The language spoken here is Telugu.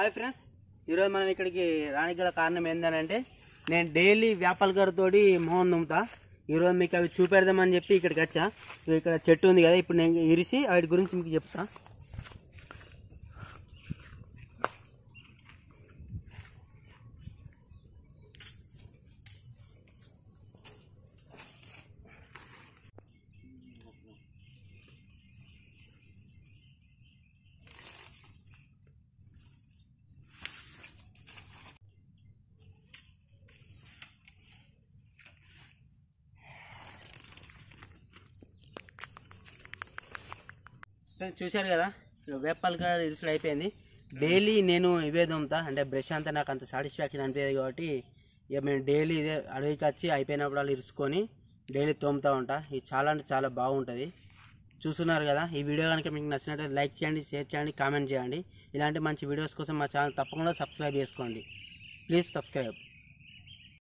హాయ్ ఫ్రెండ్స్ ఈరోజు మనం ఇక్కడికి రానికి గల కారణం ఏంటంటే నేను డైలీ వ్యాపార గారితోటి మోహన్ దుమ్ముతా ఈరోజు మీకు అవి చూపెడదామని చెప్పి ఇక్కడికి వచ్చా ఇక్కడ చెట్టు ఉంది కదా ఇప్పుడు నేను ఇరిసి వాటి గురించి మీకు చెప్తాను చూశారు కదా వేపాల్గా ఇన్స్టల్ అయిపోయింది డైలీ నేను ఇవే దొమ్ముతా అంటే బ్రష్ అంతా నాకు అంత సాటిస్ఫాక్షన్ అనిపించేది కాబట్టి ఇక మేము డైలీ ఇదే అడవికి వచ్చి అయిపోయినప్పుడు వాళ్ళు ఇరుసుకొని డైలీ తోముతూ ఉంటా ఇది చాలా అంటే చాలా బాగుంటుంది చూస్తున్నారు కదా ఈ వీడియో కనుక మీకు నచ్చినట్టు లైక్ చేయండి షేర్ చేయండి కామెంట్ చేయండి ఇలాంటి మంచి వీడియోస్ కోసం మా ఛానల్ తప్పకుండా సబ్స్క్రైబ్ చేసుకోండి ప్లీజ్ సబ్స్క్రైబ్